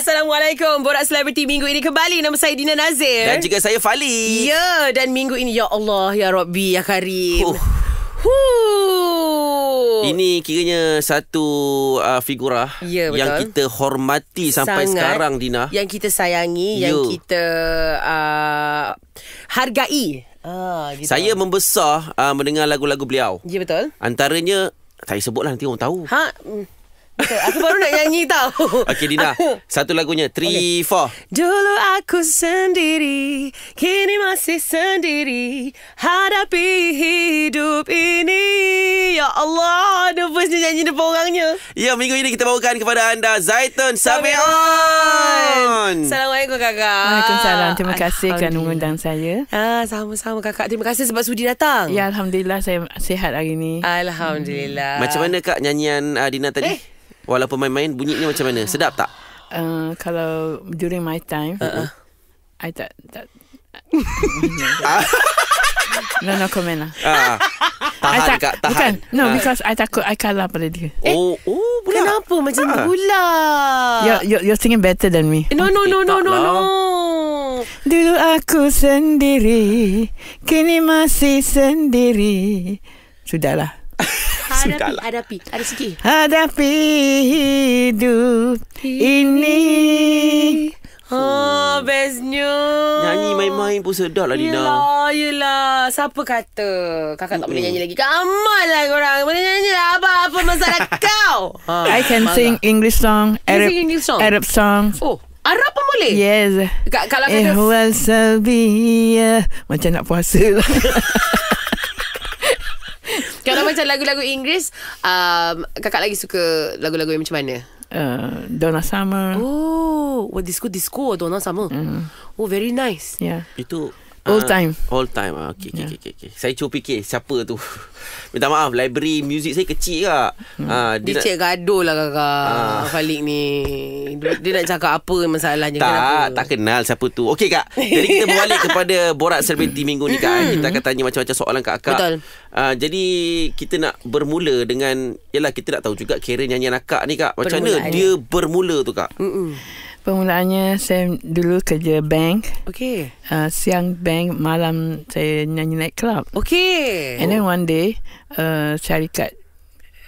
Assalamualaikum Borak Celebrity minggu ini kembali Nama saya Dina Nazir Dan juga saya Fali Ya yeah, dan minggu ini Ya Allah Ya Rabbi Ya Karim huh. Huh. Ini kiranya satu uh, figura ya, yang kita hormati sampai Sangat sekarang Dina yang kita sayangi ya. yang kita uh, hargai. Ah gitu. Saya membesar uh, mendengar lagu-lagu beliau. Ya betul. Antaranya tak sebutlah nanti orang tahu. Ha mm. Aku baru nak nyanyi tau Okay Dina Satu lagunya Three, okay. four Dulu aku sendiri Kini masih sendiri Hadapi hidup ini Ya Allah The voice nyanyi depan orangnya Ya minggu ini kita bawakan kepada anda Zaitun Sabeon Assalamualaikum kakak Waalaikumsalam Terima kasih kerana mengundang saya Ah Sama-sama kakak Terima kasih sebab sudi datang Ya Alhamdulillah saya sihat hari ini Alhamdulillah hmm. Macam mana kak nyanyian uh, Dina tadi? Eh. Walaupun main-main Bunyinya macam mana Sedap tak uh, Kalau During my time uh-uh. I tak Tak No no comment lah uh, Tahan kak Tahan bukan, No uh. because I takut I kalah pada dia Oh, eh, oh pula. Kenapa macam uh. pula you're, you're, you're singing better than me eh, No no no no no, no. Dulu aku sendiri Kini masih sendiri Sudahlah Sudahlah. Hadapi, ada sikit. Hadapi hidup ini. Oh, hmm. bestnya. Nyanyi main-main pun sedap lah, Dina. Yelah, yelah. Siapa kata? Kakak Mm-mm. tak boleh nyanyi lagi. Kamu lah korang. Boleh nyanyi lah. Apa, apa masalah kau? Ha, I can sing English song. Arab, sing English song? Arab song. Oh, Arab pun boleh? Yes. K- kalau kata... Eh, wasabiyah. Macam nak puasa lah. macam lagu-lagu Inggeris um, Kakak lagi suka lagu-lagu yang macam mana? Uh, Donna Summer Oh, well, oh, disco-disco Donna Summer mm. Oh, very nice Yeah. Itu All ah. time All time ah, okay, yeah. okay, okay, okay, Saya cuba fikir Siapa tu Minta maaf Library music saya kecil kak hmm. uh, Dia, dia cik gaduh lah kakak uh. Falik ni Dia nak cakap apa Masalahnya Tak kenapa? Tak kenal siapa tu Okay kak Jadi kita berbalik kepada Borak serbenti minggu ni kak Kita akan tanya macam-macam soalan kak kak Betul uh, Jadi Kita nak bermula dengan Yelah kita nak tahu juga Karen nyanyian akak ni kak Macam mana dia bermula tu kak Mm-mm. Permulaannya saya dulu kerja bank. Okay. Uh, ah, siang bank, malam saya nyanyi night club. Okay. And then one day, uh, syarikat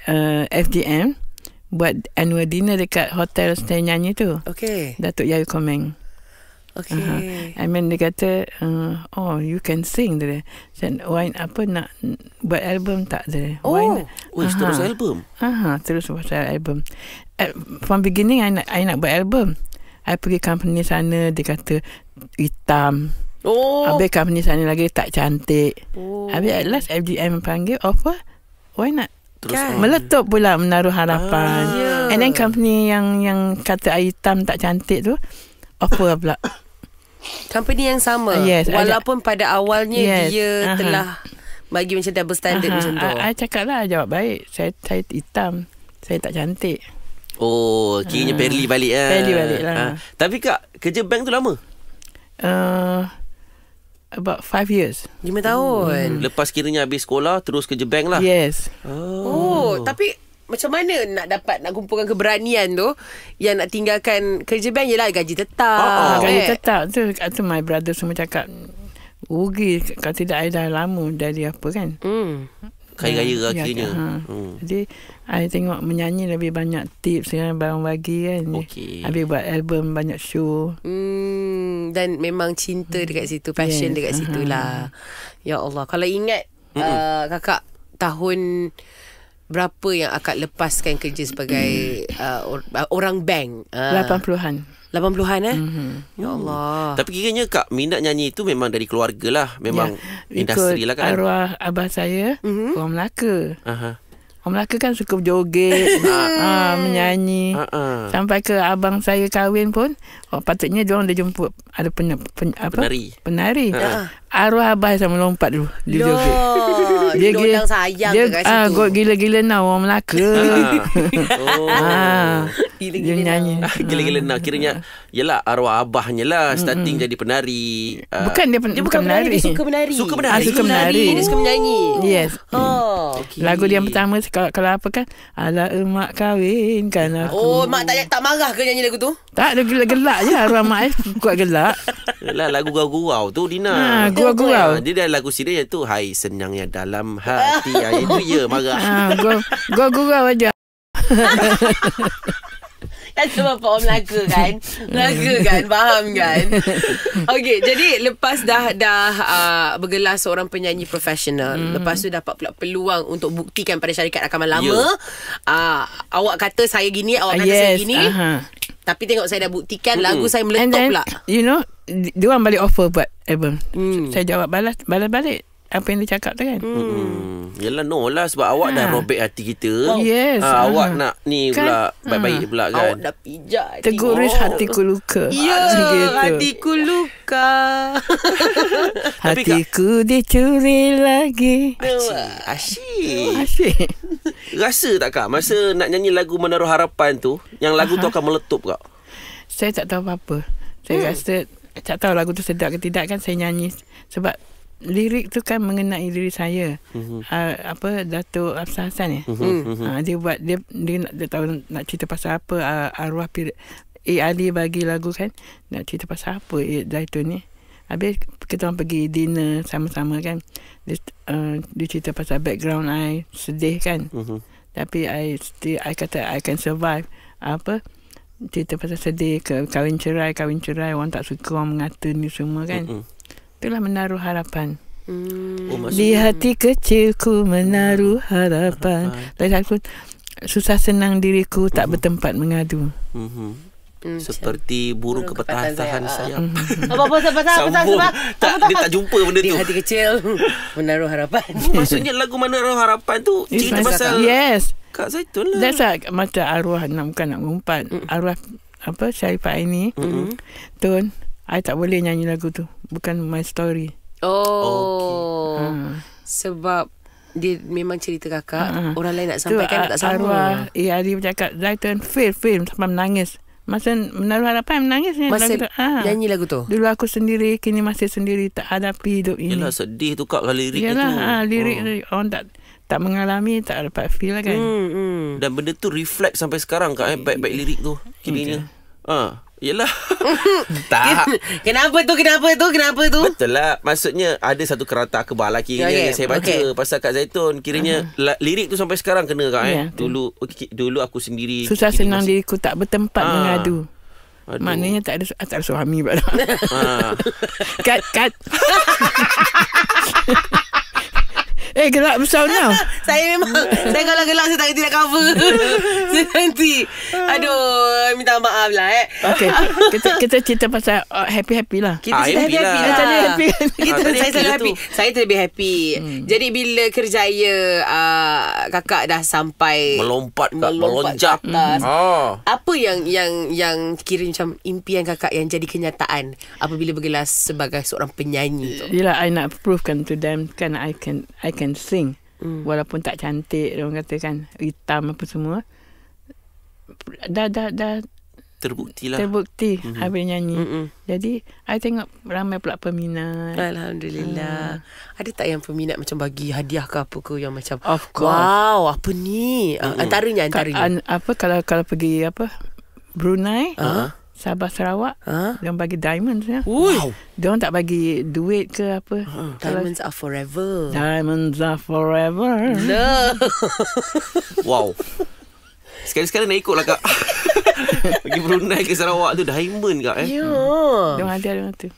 uh, FDM buat annual dinner dekat hotel saya nyanyi tu. Okay. Datuk Yayu Komeng. Okay. Uh-huh. I mean dia kata, uh, oh you can sing dia. Then why apa nak buat album tak dia? Oh, why Oh, uh-huh. terus album. Aha, uh-huh, terus buat album. At, from beginning I nak I nak buat album. I pergi company sana Dia kata Hitam Oh. Habis company sana lagi Tak cantik oh. Habis at last FGM panggil apa? Why not kan. Meletup pula Menaruh harapan ah, yeah. And then company yang Yang kata I hitam Tak cantik tu Offer pula Company yang sama Yes Walaupun I, pada awalnya yes, Dia uh-huh. telah Bagi macam double standard uh-huh. Macam tu I, ah, I cakap lah Jawab baik Saya, saya hitam saya tak cantik. Oh, kiranya ah. Perli balik lah. Perli balik lah. Ha. Tapi kak, kerja bank tu lama? Uh, about five years. Lima tahun. Hmm. Lepas kiranya habis sekolah, terus kerja bank lah. Yes. Oh. oh, tapi macam mana nak dapat, nak kumpulkan keberanian tu yang nak tinggalkan kerja bank je lah gaji tetap. Oh, oh. Gaji tetap. Tu, tu my brother semua cakap, rugi kalau tidak ada lama dari apa kan. Hmm. Kaya-kaya lah ya, kiranya. Ha. Ya. Hmm. Jadi, I tengok menyanyi lebih banyak tips kan barang bagi kan. Okay. Habis buat album banyak show. Hmm, dan memang cinta dekat situ, hmm. passion yes. dekat situ lah. Ya Allah, kalau ingat uh, kakak tahun berapa yang akak lepaskan kerja sebagai uh, uh, orang bank? Uh, 80-an. 80-an eh? Mm-hmm. Ya Allah. Tapi kira kiranya Kak minat nyanyi itu memang dari keluarga lah. Memang yeah. industri lah kan? Ikut arwah abah saya, mm-hmm. orang Melaka. Uh-huh. Orang Melaka kan suka berjoget ha, ah, Menyanyi Ha-ha. Sampai ke abang saya kahwin pun oh, Patutnya dia orang dah jumpa Ada pen, pen, apa? penari Penari Ha-ha. Arwah abah sama lompat dulu Dia Loh. joget dia gila sayang dia, ke kat ah, situ. Ah, gila-gila nak orang Melaka. oh. Ah gila-gila nyanyi. gila-gila ah. nak kiranya yelah arwah abahnya lah starting mm-hmm. jadi penari. Ah. Bukan dia, pen- dia bukan penari. Dia suka menari. Suka menari. Ah, suka dia menari. menari. Dia suka menyanyi. Yes. Oh, okay. Lagu dia yang pertama kalau, kalau apa kan? Ala emak kahwin kan oh, aku. Oh, mak tak tak marah ke nyanyi lagu tu? Tak, dia gelak-gelak je arwah mak eh. Kuat gelak. Yalah lagu gurau-gurau tu Dina. Ha, gurau-gurau. Dia dah lagu sini yang tu hai senangnya dalam hati. Ha, itu ya marah. Ha, gurau-gurau aja. Ha, ha, ha, ha. Dah kan semua Pak Melaka kan Melaka kan Faham kan Okay Jadi lepas dah Dah uh, Bergelar seorang penyanyi profesional mm-hmm. Lepas tu dapat pula peluang Untuk buktikan pada syarikat rakaman ya. lama yeah. uh, Awak kata saya gini Awak kata yes. saya gini uh-huh. Tapi tengok saya dah buktikan mm-hmm. Lagu saya meletup pula You know Diorang balik offer buat album mm. Saya jawab balas Balas balik apa yang dia cakap tu kan hmm. hmm. Yelah no lah Sebab awak ha. dah robek hati kita oh, Yes ah, ha, ha. Awak nak ni kan? pula Baik-baik ha. pula kan Awak dah pijak Teguris oh. hatiku luka Ya yeah, hatiku luka Hatiku dicuri lagi Asyik Asyik Asyik Rasa tak kak Masa nak nyanyi lagu Menaruh Harapan tu Yang lagu tu akan meletup kak Saya tak tahu apa-apa Saya hmm. rasa Tak tahu lagu tu sedap ke tidak kan Saya nyanyi Sebab lirik tu kan mengenai diri saya. Mm-hmm. Uh, apa Dato' Absah Hassan ya. Mm-hmm. Uh, dia buat dia dia nak dia tahu nak cerita pasal apa uh, arwah pir Ali bagi lagu kan. Nak cerita pasal apa eh, Dato ni. Habis kita orang pergi dinner sama-sama kan. Dia, uh, dia cerita pasal background I sedih kan. Mm-hmm. Tapi I still I kata I can survive apa cerita pasal sedih ke kawin cerai kawin cerai orang tak suka orang mengata ni semua kan. Mm-hmm itulah menaruh harapan. Hmm. Oh, Di hati kecilku menaruh hmm. harapan. harapan. Lagi aku susah senang diriku tak uh-huh. bertempat mengadu. Uh-huh. Hmm, Seperti burung kepatahan tahan ah. sayap Apa-apa sebab sebab sebab sebab tak, Dia tak jumpa benda tu Di hati kecil Menaruh harapan oh, Maksudnya lagu Menaruh Harapan tu It's Cerita pasal kak. Yes Kak Zaitun lah That's like Macam arwah Bukan nak mengumpat Arwah Apa Syarifah ini mm-hmm. Tun I tak boleh nyanyi lagu tu. Bukan my story. Oh. Okay. Ha. Sebab dia memang cerita kakak. Ha. Orang lain nak sampaikan eh, tu, tak sama. Arwah, ya, eh, dia cakap, Zaitun, fail, fail. Sampai menangis. Masa menaruh harapan menangis Masa lagu Ha. nyanyi lagu tu Dulu aku sendiri Kini masih sendiri Tak hadapi hidup ini Yelah sedih tu kak lah Lirik Yelah, itu ha, ah, Lirik oh. Orang tak tak mengalami Tak dapat feel lah kan hmm, hmm. Dan benda tu reflect sampai sekarang kak eh, eh Baik-baik lirik tu Kini ni okay. ha. Yelah Tak Kenapa tu Kenapa tu Kenapa tu Betul lah Maksudnya Ada satu kereta kebal Kiranya okay. saya baca okay. Pasal Kak Zaitun Kiranya uh-huh. Lirik tu sampai sekarang Kena kak yeah. eh? Ya. Dulu okay, Dulu aku sendiri Susah senang masih... diriku Tak bertempat ha. mengadu Aduh. Maknanya tak ada Tak ada suami ha. Kat Kat Eh gelap besar now Saya memang Saya kalau gelap Saya tak kena cover Saya nanti Aduh Minta maaf lah eh Okay Kita, kita cerita pasal uh, Happy-happy lah Kita ah, happy lah. happy lah Tadi happy kita, ah, Saya happy Saya terlebih happy hmm. Jadi bila kerjaya uh, Kakak dah sampai Melompat kat Melonjak atas, hmm. ah. Apa yang Yang yang kira macam Impian kakak Yang jadi kenyataan Apabila bergelas Sebagai seorang penyanyi tu Yelah I nak prove kan To them Kan I can I can dancing mm. walaupun tak cantik orang kata kan hitam apa semua dah dah dah terbukti lah terbukti mm-hmm. habis nyanyi Mm-mm. jadi I tengok ramai pula peminat alhamdulillah hmm. ada tak yang peminat macam bagi hadiah ke apa ke yang macam of course wow apa ni ah, mm-hmm. antaranya antaranya Ka- an, apa kalau kalau pergi apa Brunei uh-huh. Sabah Sarawak ha? Diorang bagi diamonds ya. Wow Diorang tak bagi duit ke apa ha. Diamonds are forever Diamonds are forever No Wow Sekali-sekali nak ikut lah kak Pergi Brunei ke Sarawak tu Diamond kak eh Ya yeah. Diorang ada-ada tu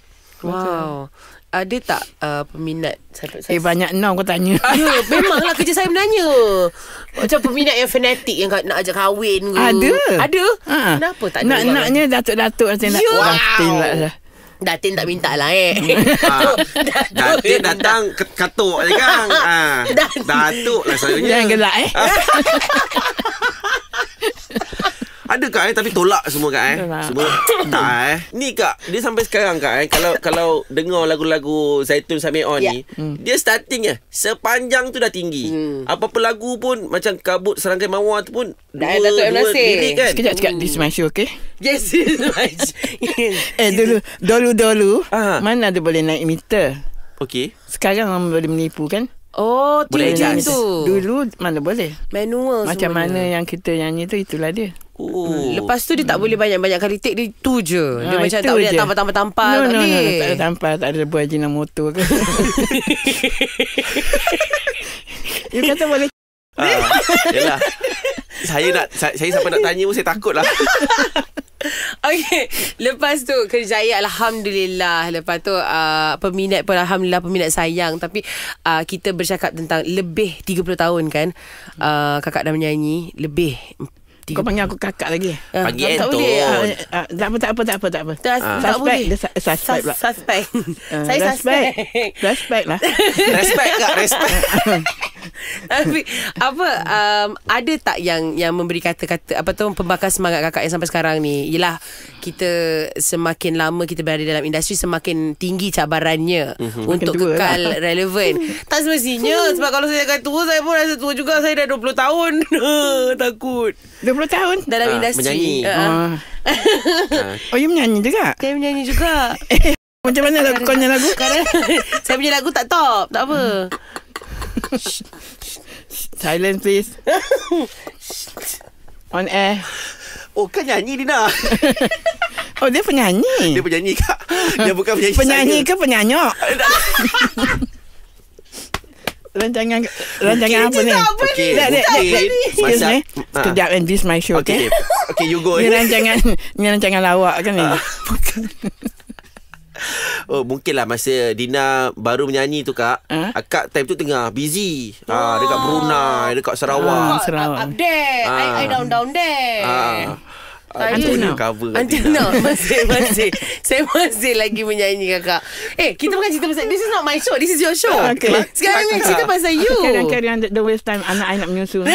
Wow ada tak uh, peminat sahabat Eh banyak now kau tanya Memanglah kerja saya menanya Macam peminat yang fanatik Yang nak ajak kahwin ke. Ada Ada ha. Kenapa tak nak, ada Naknya datuk-datuk Macam nak orang ya. lah Datin tak minta lah eh ha. Datin datang ketuk je kan ha. Datuk lah selalunya Jangan gelak eh ada kak eh tapi tolak semua kak eh. Tolak. Semua tak eh. Ni kak, dia sampai sekarang kak eh kalau kalau dengar lagu-lagu Zaitun Samir On yeah. ni, hmm. dia startingnya eh? sepanjang tu dah tinggi. Hmm. Apa-apa lagu pun macam kabut serangkai mawar tu pun dah dua, Datuk dua diri, kan. Sekejap cakap this my show okey. Yes, this eh dulu dulu dulu. uh ah. Mana ada boleh naik meter? okay? Sekarang orang boleh menipu kan? Oh, boleh tu. Dulu mana boleh. Manual Macam semuanya. mana yang kita nyanyi tu, itulah dia. Oh. Lepas tu dia tak boleh banyak-banyak kali take dia tu je. Ha, dia ah, macam tak boleh tampal-tampal-tampal. No, no, no, no, tak ada tampal, tak ada buah jina motor ke. you kata boleh. Ha, ah, yelah saya nak saya, saya sampai nak tanya pun saya takut lah. Okay Lepas tu Kerjaya Alhamdulillah Lepas tu uh, Peminat pun Alhamdulillah Peminat sayang Tapi uh, Kita bercakap tentang Lebih 30 tahun kan uh, Kakak dah menyanyi Lebih 30. Kau panggil aku kakak lagi uh, Panggil Anton uh, Tak apa Tak apa Tak apa Tak, apa. Uh, tak boleh Dia Saya suspect Respect lah Respect kak Respect Tapi apa um, ada tak yang yang memberi kata-kata apa tu pembakar semangat kakak yang sampai sekarang ni? Yalah kita semakin lama kita berada dalam industri semakin tinggi cabarannya mm-hmm. untuk makin eh. kekal lah. relevant. tak semestinya sebab kalau saya kata tua saya pun rasa tua juga saya dah 20 tahun. Takut. 20 tahun dalam uh, industri. Menyanyi. Uh-huh. oh, you menyanyi juga? Saya menyanyi juga. Macam mana lagu kau punya lagu? Sekarang, saya punya lagu tak top. Tak apa. Hmm. Silence please On air Oh kan nyanyi nak. Oh dia penyanyi Dia penyanyi kak Dia bukan penyanyi Penyanyi saya. ke penyanyok Rancangan Rancangan okay, apa ni Okay, okay. okay. Excuse me Sekejap and this my show Okay Okay, okay you go Ini rancangan Ini rancangan lawak okay? ni uh, ah. Bukan Oh mungkinlah masa Dina baru menyanyi tu kak. Huh? Ha? Akak time tu tengah busy. Ah, oh. Ha dekat Brunei, dekat Sarawak. Oh, Sarawak. Up there. Ah. I, I down down there. Ha. Until now cover Until now Masih masih Saya masih lagi menyanyi kakak Eh kita bukan cerita pasal This is not my show This is your show okay. Sekarang ni cerita pasal you Kadang-kadang the waste time anak nak menyusun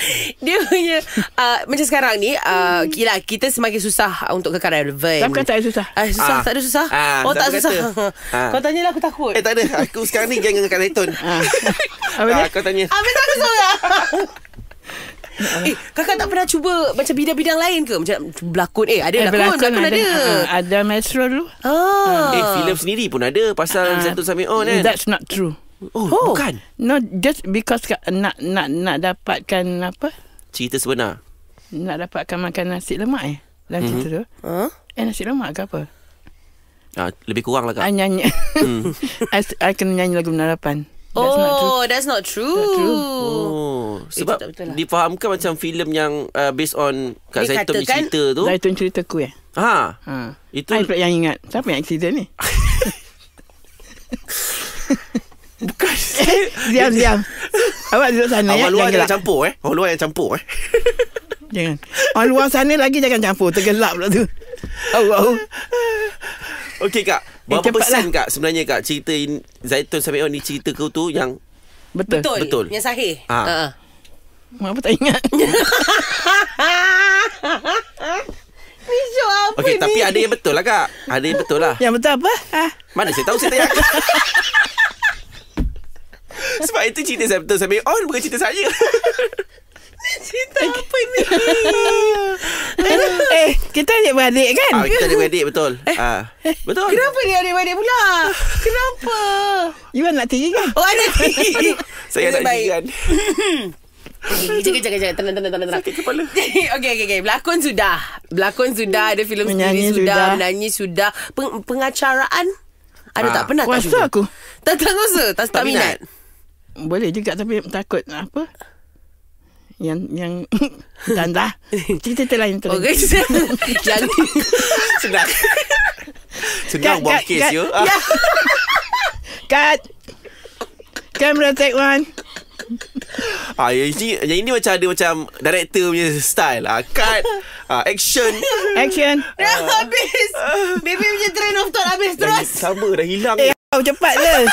dia punya uh, Macam sekarang ni uh, Yelah hmm. kita semakin susah Untuk kekal relevan Tak kata susah uh, Susah uh, tak ada susah Ah, Oh tak, tak susah kata, ah. Kau tanya lah aku takut Eh tak ada Aku sekarang ni geng dengan Kak Layton Ah, Kau tanya Habis tak ada seorang Eh, kakak tak pernah cuba macam bidang-bidang lain ke? Macam berlakon. Eh, ada eh, berlakon, berlakon, ada. Ada, uh, ada metro dulu. Ah. Eh, film sendiri pun ada pasal uh, Zatul Samir hmm, kan? That's not true. Oh, oh bukan. No just because nak nak nak dapatkan apa? Cerita sebenar. Nak dapatkan makan nasi lemak eh. Dalam mm-hmm. cerita tu. Huh? Eh nasi lemak ke apa? Ah, lebih kurang lah kak. Ah, hmm. I nyanyi. I, I kena nyanyi lagu penarapan. Oh, that's not oh, true. That's not true. Not true. Oh, eh, sebab eh, lah. difahamkan macam filem yang uh, based on Kak Dia Zaitun katakan, cerita tu. Zaitun cerita ku ya. Eh? Ha. ha. Itu I pula yang ingat. Siapa yang accident ni? Bukan eh, Diam diam Awak duduk sana Awak ya? luar jangan campur eh Awak luar yang campur eh Jangan Awak luar sana lagi jangan campur Tergelap pula tu Allah Okey kak eh, Berapa eh, persen kak sebenarnya kak Cerita in, Zaitun Samiwan ni cerita kau tu yang Betul Betul, betul. Yang sahih ah. ha. Uh-huh. Mak tak ingat Ni apa okay, ni Tapi ada yang betul lah kak Ada yang betul lah Yang betul apa ha? Mana saya tahu saya tanya sebab itu cerita Sabtu sampai on Bukan cerita saya Cerita apa ini? Eh Kita adik-beradik kan ah, Kita adik-beradik betul eh. ah, Betul Kenapa dia adik-beradik pula Kenapa You nak tinggi oh, kan Oh ada tinggi Saya nak tinggi kan Jaga, jaga, jaga. Tenang, tenang, tenang, tenang. Sakit kepala. okay, okay, okay. Belakon sudah. belakon sudah. Ada filem sendiri sudah. sudah. Menyanyi sudah. Peng, pengacaraan? Ada ha. tak ah. pernah? Wasa Tak, tak, tak, tak, tak, tak, tak, tak, tak, tak, boleh juga tapi takut apa? Yang yang dan dah. Cerita cerita lain tu. Okey. Jadi sedang sedang buat kes ya. ya. Kat Camera take one. Ah, yang ini, yang ini macam ada macam director punya style. Ah, cut. Ah, action. Action. Ah. Dah uh, habis. Baby punya train of thought habis terus. Sama, dah hilang. Eh, cepat le.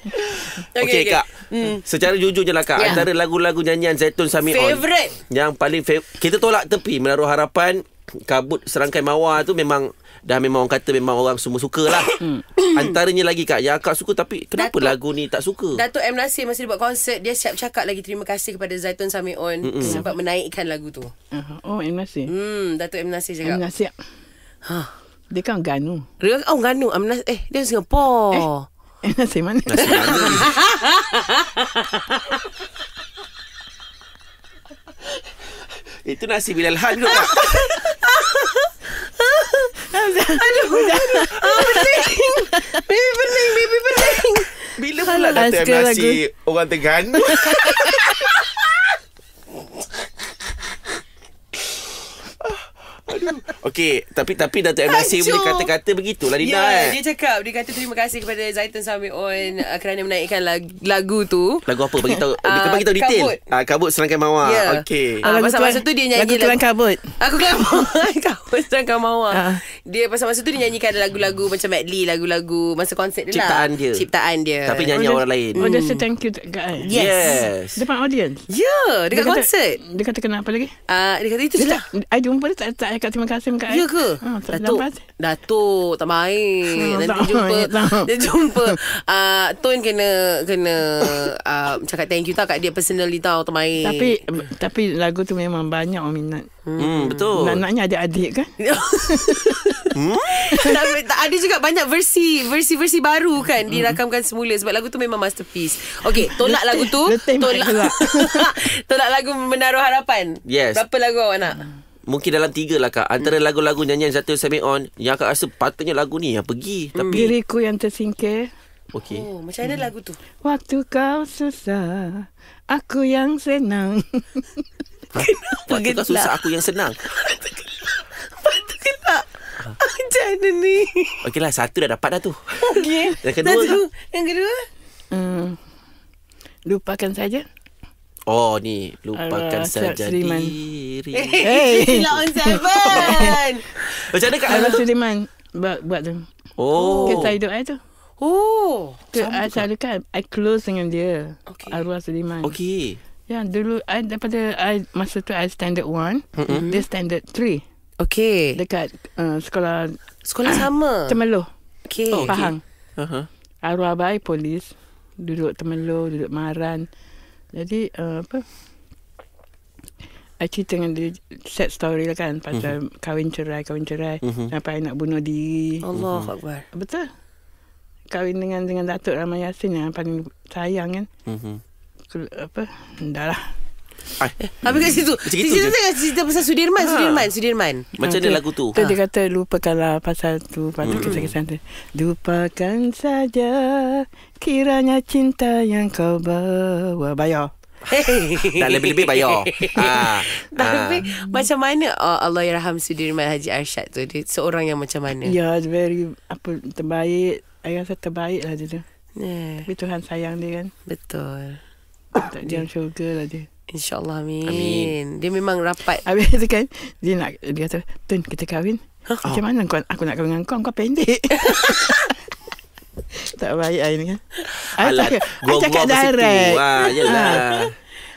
Okey okay, okay, Kak. Mm. Secara jujur je lah, Kak. Yeah. Antara lagu-lagu nyanyian Zaitun Samion. Favorite. Yang paling favorite. Kita tolak tepi. Menaruh harapan. Kabut serangkai mawar tu memang... Dah memang orang kata memang orang semua suka lah. Hmm. Antaranya lagi Kak, yang kak suka tapi kenapa Datuk, lagu ni tak suka? Datuk M. Nasir masa dia buat konsert, dia siap cakap lagi terima kasih kepada Zaitun Sami mm-hmm. sebab menaikkan lagu tu. Uh-huh. Oh, M. Nasir. Hmm, Datuk M. Nasir cakap. M. Ha, Huh. Dia kan Ganu. Oh, Ganu. M. Eh, dia Singapura. Eh. Eh, nasi mana? Nasi mana? Itu nasi Bilal Han tu tak? Aduh, pening. Baby pening, baby pening. Bila pula datang nasi orang tengah? Okey, tapi tapi Datuk MNC punya kata-kata begitulah Lina yeah, eh. dia cakap dia kata terima kasih kepada Zaitun Sami On uh, kerana menaikkan lagu, lagu tu. Lagu apa? Bagi tahu, uh, bagi tahu detail. Ah uh, kabut selangkai mawar. Yeah. Okey. Uh, ah, masa masa tu dia nyanyi lagu, lagu kabut. Aku kan kabut selangkai mawar. Uh. Dia pasal masa tu dia nyanyikan lagu-lagu macam medley, lagu-lagu masa konsert dia lah. Ciptaan lah. dia. Ciptaan dia. Tapi nyanyi oh, orang oh, lain. Oh, hmm. just thank you guys. Yes. yes. Depan audience. Ya, yeah, dekat dia konsert. Kata, dia kata kenapa lagi? Ah, uh, dia kata itu sudah. I jumpa dia tak cakap terima kasih dekat Ya eh? ke? Ha, Datuk, Datuk tak main. Ha, Nanti tak jumpa. Dia jumpa. Uh, Tun kena kena uh, cakap thank you tau kat dia personally tau tak main. Tapi tapi lagu tu memang banyak orang minat. Hmm, betul. Anaknya ada adik kan? hmm? tak, ada juga banyak versi versi-versi baru kan dirakamkan semula sebab lagu tu memang masterpiece. Okay, tolak letih, lagu tu. Letih tolak. tolak lagu menaruh harapan. Yes. Berapa lagu awak nak? Mungkin dalam tiga lah kak Antara mm. lagu-lagu nyanyian Zatul Semi On Yang kak rasa patutnya lagu ni Yang pergi mm. Tapi Diriku yang tersingkir Okay. Oh, macam mana mm. lagu tu? Waktu kau susah Aku yang senang ha? Waktu kau susah Aku yang senang Patut gelap ha. Macam ni? Okey lah Satu dah dapat dah tu Okey Yang kedua Satu, lah. Yang kedua hmm. Lupakan saja Oh ni Lupakan saja diri eh, Hey Silap on seven Macam mana Kak Alah Sudirman Buat, buat tu Oh Kita hidup saya tu Oh tu, Saya ah, selalukan I close dengan dia okay. Arwah Sudirman Okay Ya yeah, dulu I, Daripada I, Masa tu I standard one mm-hmm. Dia standard three Okay Dekat uh, sekolah Sekolah sama Temeloh Okay oh, Pahang okay. Uh-huh. Arwah baik polis Duduk temeloh Duduk maran jadi uh, apa? I cerita dengan dia Sad story lah kan Pasal mm-hmm. kahwin cerai Kahwin cerai mm-hmm. Sampai nak bunuh diri Allah mhm. Akbar mm-hmm. Betul Kahwin dengan dengan Datuk Ramai Yassin Yang paling sayang kan mm-hmm. Apa Dah lah apa kat situ? Di situ je. Saya cerita pasal Sudirman, ha. Sudirman, Sudirman. Macam mana lagu tu? Kan dia ha. kata lupakanlah pasal tu, pasal hmm. kesan kisah tu. Lupakan saja kiranya cinta yang kau bawa. Bayar. Hey. tak lebih-lebih bayar ha. Tapi ha. macam mana oh, Allah Yerham Sudirman Haji Arshad tu dia Seorang yang macam mana Ya yeah, very apa Terbaik Saya rasa terbaik lah dia tu yeah. Tapi Tuhan sayang dia kan Betul Tak jam syurga lah dia InsyaAllah amin. amin. Dia memang rapat. Habis tu kan, dia, nak, dia kata, Tun, kita kahwin. Huh? Macam mana kau, aku nak kahwin dengan kau? Kau pendek. tak baik lah ini kan. Alah, gua, cakap gua direct. Ha,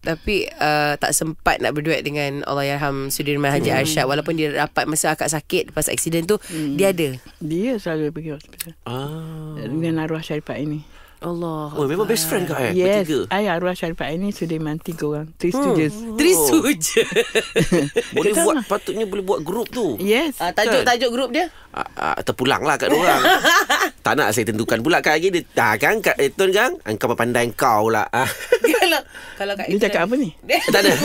tapi uh, tak sempat nak berduet dengan Allahyarham Sudirman Haji hmm. Arsyad walaupun dia dapat masa akak sakit lepas aksiden tu hmm. dia ada dia selalu pergi hospital ah dengan arwah syarifah ini Allah. Oh, memang best friend kau eh? Yes. Bertiga. Ayah Arwah Sharifah ini Sudirman tiga orang. Three hmm. Stooges. Three Stooges. boleh buat, lah. patutnya boleh buat grup tu. Yes. Uh, tajuk-tajuk kan? grup dia? Uh, uh, terpulang lah kat orang. tak nak saya tentukan pula kat lagi. Dia, ha, kan, Kak Eton eh, kan? Engkau pandai kau lah. kalau, kalau Kak Eton. Dia cakap apa ni? tak ada.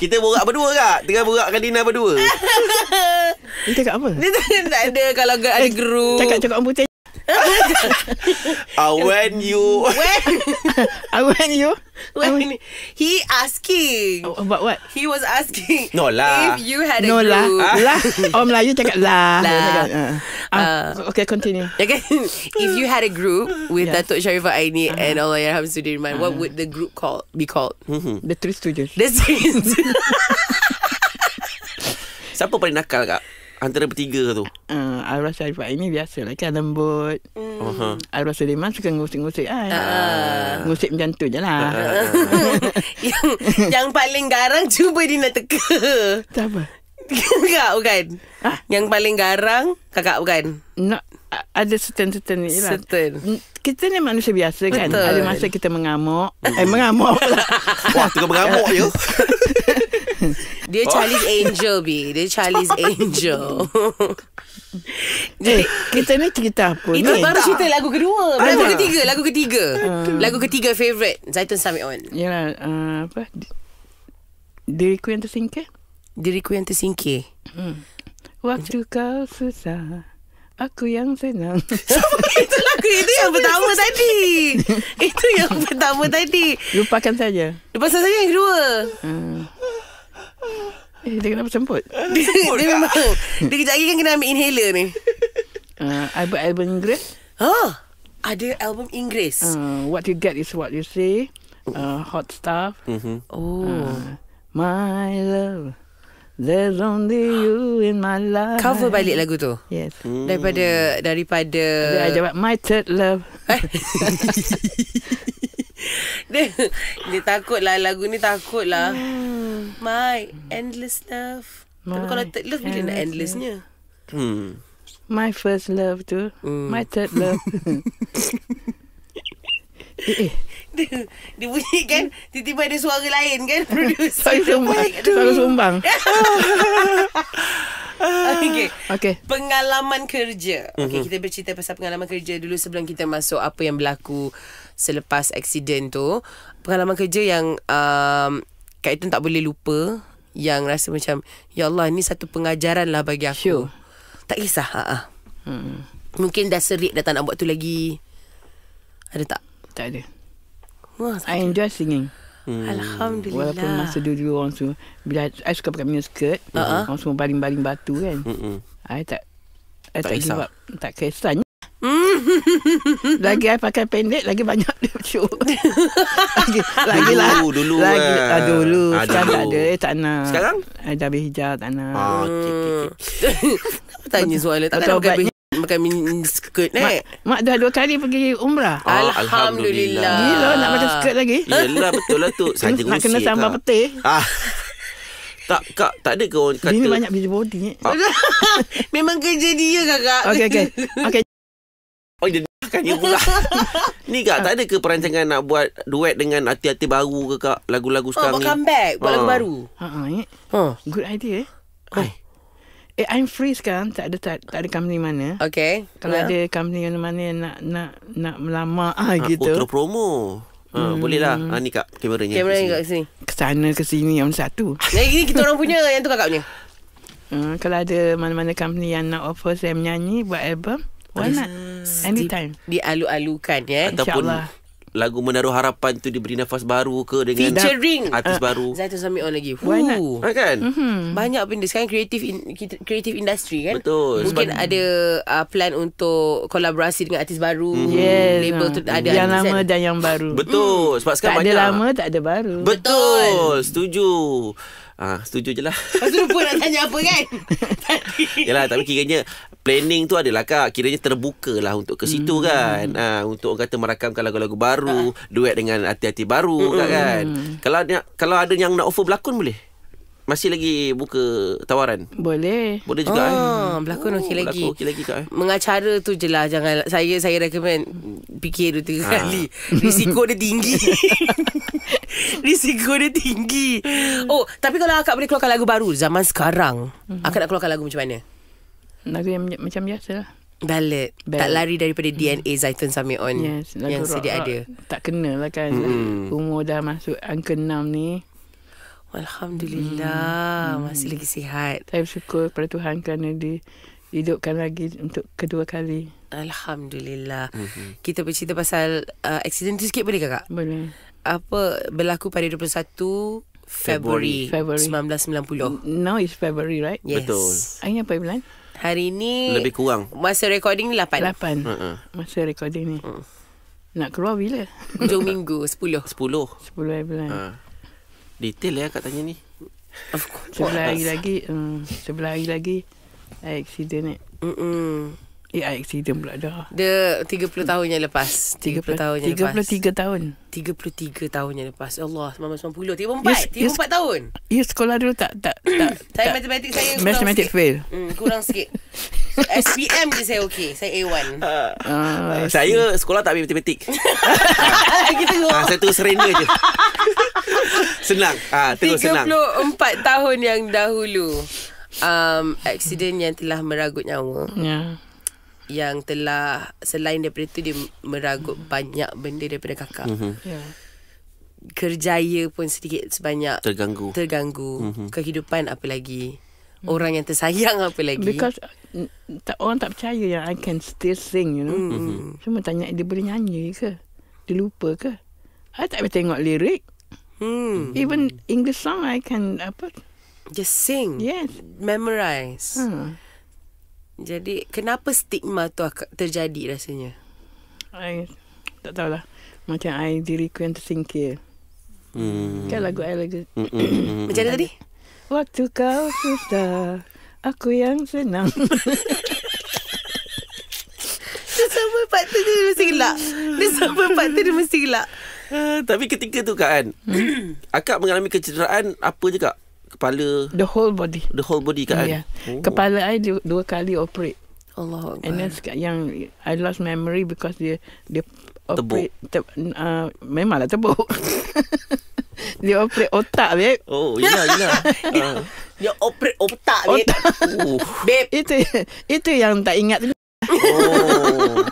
Kita borak berdua kak Tengah borak kan Dina berdua Ni cakap apa? Ni tak ada Kalau ada eh, grup Cakap-cakap putih uh, when you when uh, when you when, ah, he asking oh, about what he was asking no lah if you had no lah lah oh, om lah you take la la uh, uh, uh, okay continue okay if you had a group with yeah. Datuk Sharifah Aini uh-huh. and Allah Yarham Sudirman uh-huh. what would the group call be called mm-hmm. the three students the three students siapa paling nakal kak Antara bertiga tu uh, ah, Arwah Syarifah ini biasa lah kan lembut mm. uh-huh. Arwah Sulaiman suka ngusik-ngusik kan uh. Ah. Ah, Ngusik macam tu je lah uh. yang, yang paling garang cuba Dina teka Siapa? Kakak bukan ha? Yang paling garang Kakak bukan Nak ada certain-certain ni lah. Certain. Kita ni manusia biasa kan. Betul. Ada masa kita mengamuk. Mm. Eh, mengamuk lah. Wah, tengah mengamuk je. Ya. Dia Charlie's oh. Angel, B. Dia Charlie's Angel. Jadi, eh, kita ni cerita apa itu ni? Itu baru cerita lagu kedua. Ada. Ah. Lagu ketiga, lagu ketiga. Um, lagu ketiga favorite. Zaitun Summit On. Yelah, uh, apa? Diriku yang tersingkir. Diriku yang tersingkir. Hmm. Waktu kau susah. Aku yang senang Siapa itu lagu itu yang pertama tadi Itu yang pertama tadi Lupakan saja Lepaskan saja yang kedua hmm. Eh dia kenapa semput Dia semput dia, memang, lah. dia kejap lagi kan kena ambil inhaler ni uh, Album album Inggeris Oh ha, Ada album Inggeris uh, ah, What you get is what you see uh, Hot stuff mm-hmm. Oh uh, My love There's only you in my life. Cover balik lagu tu. Yes. Hmm. Daripada daripada My third love. dia, dia lah. lagu ni takut takutlah. Hmm. My endless love. Tapi kalau third love bila nak endlessnya? Hmm. My first love tu. Hmm. My third love. Eh, eh dia, dia bunyi kan Tiba-tiba ada suara lain kan Suara sumbang Suara sumbang Okay. okay Pengalaman kerja Okay mm-hmm. kita bercerita pasal pengalaman kerja dulu Sebelum kita masuk apa yang berlaku Selepas aksiden tu Pengalaman kerja yang um, Kak Itan tak boleh lupa Yang rasa macam Ya Allah ni satu pengajaran lah bagi aku sure. Tak kisah ha-ha. hmm. Mungkin dah serik dah tak nak buat tu lagi Ada tak? Tak ada Wah, I enjoy singing. Hmm. Alhamdulillah. Walaupun masa dulu orang semua, bila saya suka pakai minyak skirt, uh-huh. orang semua baling-baling batu kan. Saya tak, I tak, tak, tak, tak kisah. Hmm. lagi saya pakai pendek Lagi banyak dia cu lagi, lagi lah Dulu, dulu lagi, eh. ah, Dulu ah, Sekarang dulu. tak ada eh, Tak nak Sekarang? Ah, dah habis hijau Tak nak ah, okay, okay. Hmm. Tanya soalan Tak nak pakai makan mini skirt naik. Mak, eh? mak dah dua kali pergi umrah. Oh, Alhamdulillah. Gila nak makan skirt lagi. Yelah betul lah tu. Saja nak kena sambal kak. petir. Ah. Tak, kak, tak ada ke orang kata... Bini banyak biji bodi. Eh. Ah. Memang kerja dia, kakak. Okey, okey. Okey. Oh, dia kan dia ni kak, tak ada ke perancangan nak buat duet dengan hati-hati baru ke kak? Lagu-lagu oh, sekarang oh, ni. Oh, buat comeback. Buat ha. lagu ah. baru. Ha, ha. Eh. Ha. Good idea. Eh? Oh. Eh, I'm free sekarang. Tak ada tak, tak ada company mana. Okay. Kalau yeah. ada company mana, mana yang nak nak nak melamar ah, ah gitu. Oh, terus promo. Ha, hmm. Boleh lah ha, Ni kak kameranya ni. kat sini Ke sana ke sini Yang satu Yang ini kita orang punya Yang tu kakak punya uh, Kalau ada mana-mana company Yang nak offer saya menyanyi Buat album Why not Anytime Dialu-alukan ya Ataupun lagu Menaruh Harapan tu diberi nafas baru ke dengan featuring artis uh, baru. Zaitun Samiul on lagi. Why not? Uh, kan? Mm-hmm. Banyak benda sekarang kreatif in, kreatif industri kan. Betul. Mungkin Sebab ada uh, plan untuk kolaborasi dengan artis baru. Mm-hmm. Yes. Label tu mm-hmm. ada yang lama kan? dan yang baru. Betul. Mm. Sebab tak Tak ada lama, tak ada baru. Betul. Betul. Setuju. Ah, setuju je lah. Lepas tu lupa nak tanya apa kan? Yalah, tapi kiranya planning tu adalah kak. Kiranya terbuka lah untuk ke situ mm. kan. Ah, untuk orang kata merakamkan lagu-lagu baru. Ah. Duet dengan hati-hati baru mm. kan. Kalau, ada, kalau ada yang nak offer berlakon boleh? masih lagi buka tawaran? Boleh. Boleh juga. Eh. Ah, oh, kan? berlakon okey lagi. Okay lagi kan? Mengacara tu je lah. Jangan, saya saya recommend fikir dua tiga ha. kali. Risiko dia tinggi. Risiko dia tinggi. Oh, tapi kalau akak boleh keluarkan lagu baru zaman sekarang, mm-hmm. akak nak keluarkan lagu macam mana? Lagu yang macam biasa lah. Ballad. Ballad. Tak lari daripada DNA hmm. Zaitun Samir On yes, yang sedia ada. Tak kena lah kan. Hmm. Umur dah masuk angka 6 ni. Alhamdulillah hmm. Masih lagi sihat Saya bersyukur kepada Tuhan kerana dia Hidupkan lagi untuk kedua kali Alhamdulillah mm-hmm. Kita bercerita pasal uh, Aksiden tu sikit boleh kakak? Boleh Apa berlaku pada 21 Februari, February. 1990 Now is February right? Yes. Betul Hari ni apa bulan? Hari ni Lebih kurang Masa recording ni 8 8 uh-uh. Masa recording ni uh. Nak keluar bila? Hujung minggu 10 10 10 bulan uh. Detail ya kat tanya ni Sebelah hari lagi Sebelah mm, hari lagi I ni Eh, tidak pula dah. Dia 30 tahun yang lepas. 30, 30 tahun yang 33 lepas. 33 tahun. 33 tahun yang lepas. Allah, 1990. 34, you, 34 you, tahun. You ya, sekolah dulu tak? Tak, tak. saya matematik saya kurang Mathematic sikit. fail. Hmm, kurang sikit. SPM je saya okey. Saya A1. Uh, uh, saya see. sekolah tak ambil matematik. uh, Saya tu serendah je. senang. Uh, ah, 34 senang. 34 tahun yang dahulu. Um, accident yang telah meragut nyawa. Yeah yang telah selain daripada itu dia meragut mm-hmm. banyak benda daripada kakak. Mm-hmm. Yeah. Ya. Kerjaya pun sedikit sebanyak terganggu. Terganggu. Mm-hmm. Kehidupan apa lagi? Mm-hmm. Orang yang tersayang apa lagi? Because mm, tak orang tak percaya yang I can still sing, you know. Mm-hmm. Cuma tanya dia boleh nyanyi ke? Dia lupa ke? I tak boleh tengok lirik. Mm-hmm. Even English song I can apa? Just sing. Yes. Memorize. Hmm. Jadi kenapa stigma tu terjadi rasanya? I tak tahulah. Macam I diriku yang tersingkir. Hmm. Kan lagu I lagu. Hmm, hmm, hmm, Macam tadi? Waktu kau susah, aku yang senang. Sesama part tu dia mesti gelak. Sesama part tu dia mesti gelak. Uh, tapi ketika tu kan, akak mengalami kecederaan apa je kak? kepala the whole body the whole body kan yeah. oh. kepala I dua, dua kali operate Allah and then yang I lost memory because dia dia operate tebuk. Te, uh, memanglah tebuk dia operate otak babe oh ya yeah, ya yeah. Uh. dia, operate otak, babe, otak. babe. itu itu yang tak ingat oh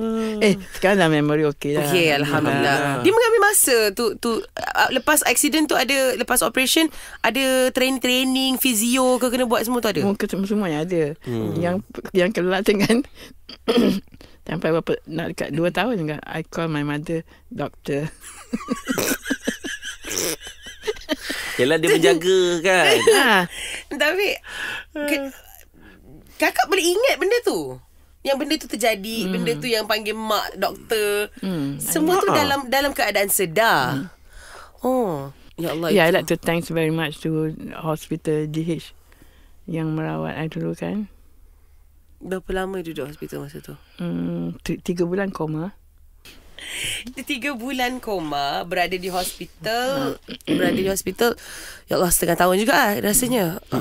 Hmm. Eh, sekarang dah memory okey dah. Okey, alhamdulillah. Ha. Dia mengambil masa tu tu uh, lepas accident tu ada lepas operation ada training training fizio ke kena buat semua tu ada. Muka semua semua ada. Hmm. Yang yang kelak dengan sampai berapa nak dekat 2 tahun juga I call my mother doctor. Yalah dia menjaga kan. Ha. Tapi kakak boleh ingat benda tu yang benda tu terjadi hmm. benda tu hmm. yang panggil mak doktor hmm. semua tu ah. dalam dalam keadaan sedar hmm. oh ya Allah yeah itu. i like to thanks very much to hospital GH yang merawat i dulu kan Berapa lama duduk hospital masa tu? Hmm, tiga bulan koma. Tiga bulan koma berada di hospital. Hmm. berada di hospital. Ya Allah, setengah tahun juga lah rasanya. Uh.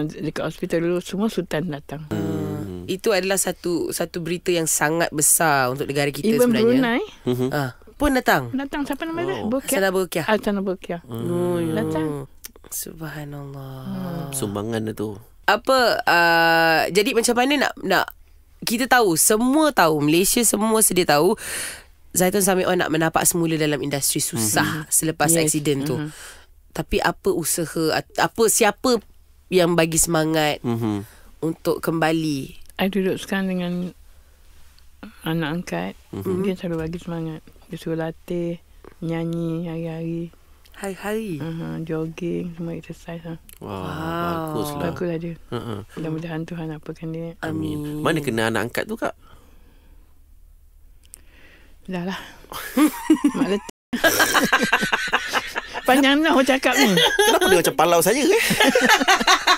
Uh, dekat hospital dulu, semua sultan datang. Hmm. Hmm. Itu adalah satu satu berita yang sangat besar untuk negara kita Even sebenarnya. Ibu Brunei. Ha. Pun datang. Datang siapa nama dia? Bukia. Sana Bukia. Ah, Sana Bukia. Hmm. Oh, ya. Datang. Subhanallah. Hmm. Sumbangan tu. Apa uh, jadi macam mana nak nak kita tahu semua tahu Malaysia semua sedia tahu Zaitun Samio nak menapak semula dalam industri susah mm-hmm. selepas yes. aksiden tu. Mm-hmm. Tapi apa usaha apa siapa yang bagi semangat mm-hmm. untuk kembali I duduk sekarang dengan anak angkat. Mm-hmm. Dia selalu bagi semangat. Dia suruh latih, nyanyi hari-hari. Hari-hari? Uh-huh, jogging, semua exercise. Lah. Wow, wow. baguslah. Baguslah dia. Uh-huh. Mudah-mudahan Tuhan apakan dia. Amin. Mana kena anak angkat tu, Kak? Dah lah. Mak letih. Panjang nak cakap ni. Kenapa dia macam palau saya? Eh?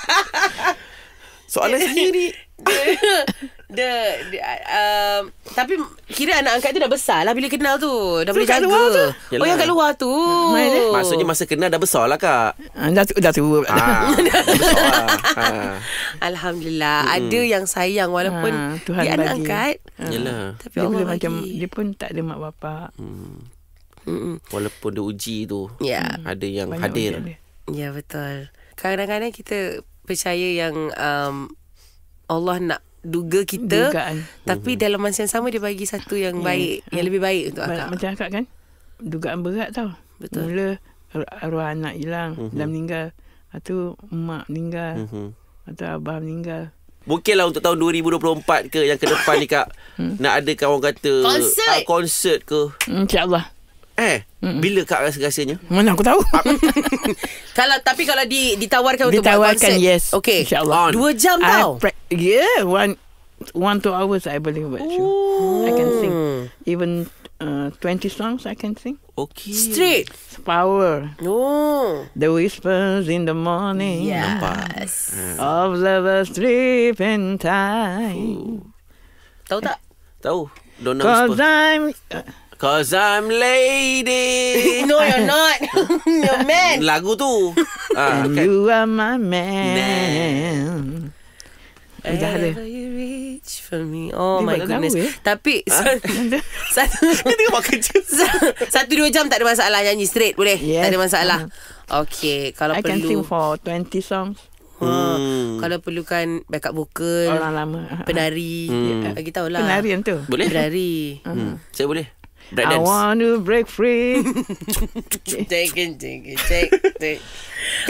Soalan saya ni the, the um, tapi kira anak angkat tu dah besar lah bila kenal tu dah so boleh jaga tu. oh yang kat luar tu hmm. maksudnya masa kenal dah besar lah kak uh, dah, tu dah tu ah, lah. lah. Ah. Alhamdulillah hmm. ada yang sayang walaupun ha, dia anak angkat Yalah. tapi dia boleh macam dia pun tak ada mak bapak hmm. Hmm. walaupun dia uji tu yeah. hmm. ada yang Banyak hadir ya betul kadang-kadang kita percaya yang um, Allah nak duga kita Dugaan. tapi hmm dalam masa yang sama dia bagi satu yang hmm. baik mm. yang hmm. lebih baik untuk akak macam akak kan dugaan berat tau betul mula arwah anak hilang hmm dah meninggal atau mak meninggal hmm atau abah meninggal Mungkin lah untuk tahun 2024 ke yang ke depan ni kak hmm. nak ada kawan kata konsert, uh, konsert ke insyaallah Eh, mm bila Kak rasa-rasanya? Mana aku tahu. kalau tapi kalau di ditawarkan, ditawarkan untuk buat konsert. Ditawarkan, yes. Okay. Dua jam I tau. Pre- yeah, one one two hours I believe about you. I can sing. Even uh, 20 songs I can sing. Okay. Straight. It's power. Oh. The whispers in the morning. Yes. Nampak. Of lovers sleeping time. Ooh. Tahu tak? Eh. Tahu. Don't know. Cause I'm... Uh, Cause I'm lady No you're not You're man Lagu tu uh, okay. You are my man, man. Whenever you for me Oh Dia my goodness lagu, eh? Tapi ah. Satu Satu Satu dua jam tak ada masalah Nyanyi straight boleh yes. Tak ada masalah uh-huh. Okay Kalau I perlu I can sing for 20 songs Hmm. Hmm. Kalau perlukan backup vocal Orang lama Penari hmm. Lagi tahulah Penari yang tu Boleh Penari hmm. Uh-huh. Saya boleh I dance. want to break free Take it, take it, take it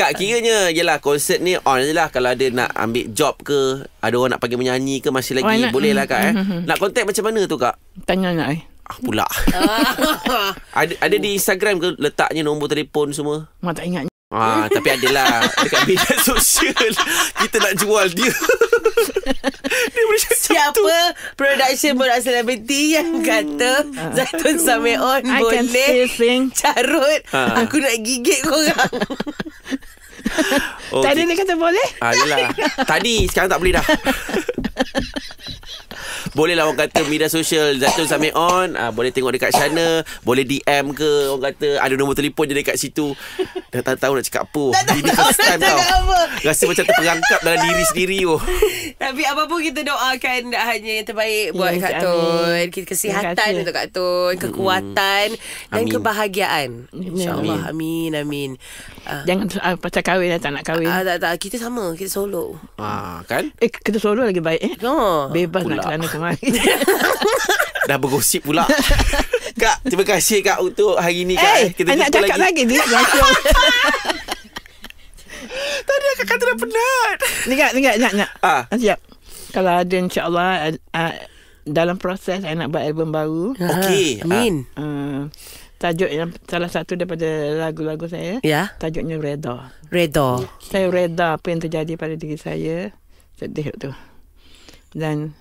Kak, kiranya lah konsert ni on je lah Kalau ada nak ambil job ke Ada orang nak pergi menyanyi ke Masih lagi oh, Boleh lah Kak eh hmm, hmm, hmm. Nak contact macam mana tu Kak? Tanya nak eh Ah, pula ada, ada di Instagram ke Letaknya nombor telefon semua Mak tak ingat Ah, tapi ada lah Dekat media sosial Kita nak jual dia Dia boleh cakap Siapa tu. production budak selebriti Yang hmm. kata ah. Zaitun Sameon I Boleh carut ha. Aku nak gigit korang okay. Oh, Tadi dia kata boleh ah, Tadi sekarang tak boleh dah boleh lah orang kata Media sosial Zatul Samir on uh, Boleh tengok dekat sana Boleh DM ke Orang kata Ada nombor telefon je dekat situ Dah tak tahu nak cakap apa Ini first time tau Rasa macam terperangkap Dalam diri sendiri oh. Tapi apa pun kita doakan Tak hanya yang terbaik Buat yes, Kak Tun Kesihatan untuk Kak Tun Kekuatan Dan kebahagiaan InsyaAllah Amin Amin Ah. Jangan uh, pasal kahwin ah, Tak nak kahwin uh, Tak tak Kita sama Kita solo Ah Kan Eh kita solo lagi baik eh no. Ya. Bebas pula. nak kerana kemari Dah bergosip pula Kak Terima kasih Kak Untuk hari ni Kak hey, eh, Kita Nak cakap lagi, lagi Tadi akak kata dah penat Ni Kak Ni Kak Nak uh. Siap Kalau ada insyaAllah uh, uh, Dalam proses Saya nak buat album baru Okay Amin uh, tajuk yang salah satu daripada lagu-lagu saya. Ya. Tajuknya Reda. Reda. Okay. Saya reda apa yang terjadi pada diri saya sedih tu. Dan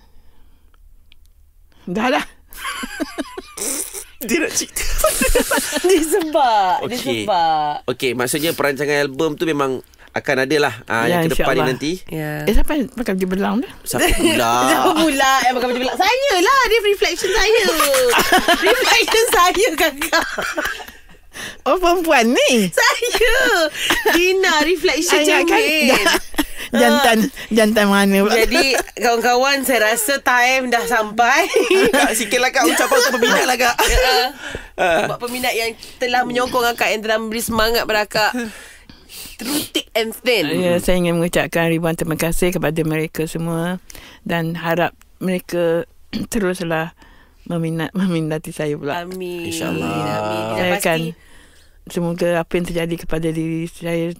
dah lah. Dia nak cerita. Dia sebab. Okay. Dia sebab. maksudnya perancangan album tu memang akan ada lah uh, ya, yang ke depan ni nanti. Ya. Eh siapa yang makan baju belang dah? Siapa pula? siapa pula yang makan baju belang? Saya lah. Dia reflection saya. reflection saya kakak. Oh perempuan ni? Saya. Dina reflection Ayah, cermin. Kan, dah, jantan jantan mana Jadi kawan-kawan saya rasa time dah sampai. kak sikit lah kak ucapan untuk peminat lah kak. Ya. Uh. Ya. Ah. Sebab peminat yang telah menyokong akak yang telah memberi semangat pada akak through thick and thin. Ya, yeah, saya ingin mengucapkan ribuan terima kasih kepada mereka semua dan harap mereka teruslah meminat meminati saya pula. Amin. Insyaallah. Amin. Saya akan semoga apa yang terjadi kepada diri saya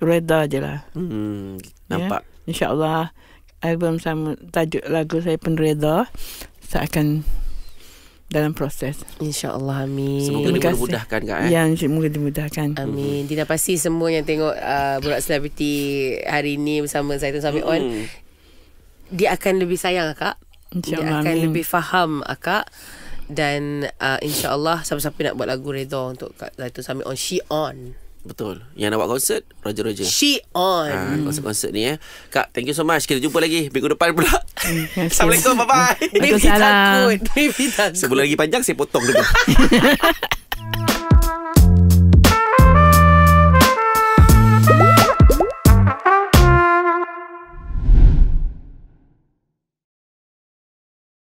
reda je lah. Hmm, ya, nampak. InsyaAllah album sama tajuk lagu saya pun reda. Saya akan dalam proses. InsyaAllah, amin. Semoga Terima kasih. dimudahkan, Kak. Eh? Yang semoga dimudahkan. Amin. Dina pasti semua yang tengok uh, Burak Celebrity hari ini bersama saya tu sampai mm. on, hmm. dia akan lebih sayang, Kak. Dia akan lebih faham, uh, Kak. Dan uh, insyaAllah, siapa-siapa nak buat lagu Redo untuk Kak Zaitun Samir on, she on. Betul. Yang nak buat konsert, Raja-Raja. She on. Ha, konsert-konsert ni eh. Kak, thank you so much. Kita jumpa lagi minggu depan pula. Assalamualaikum. Bye-bye. Baby takut. Baby takut. Sebulan lagi panjang, saya potong dulu.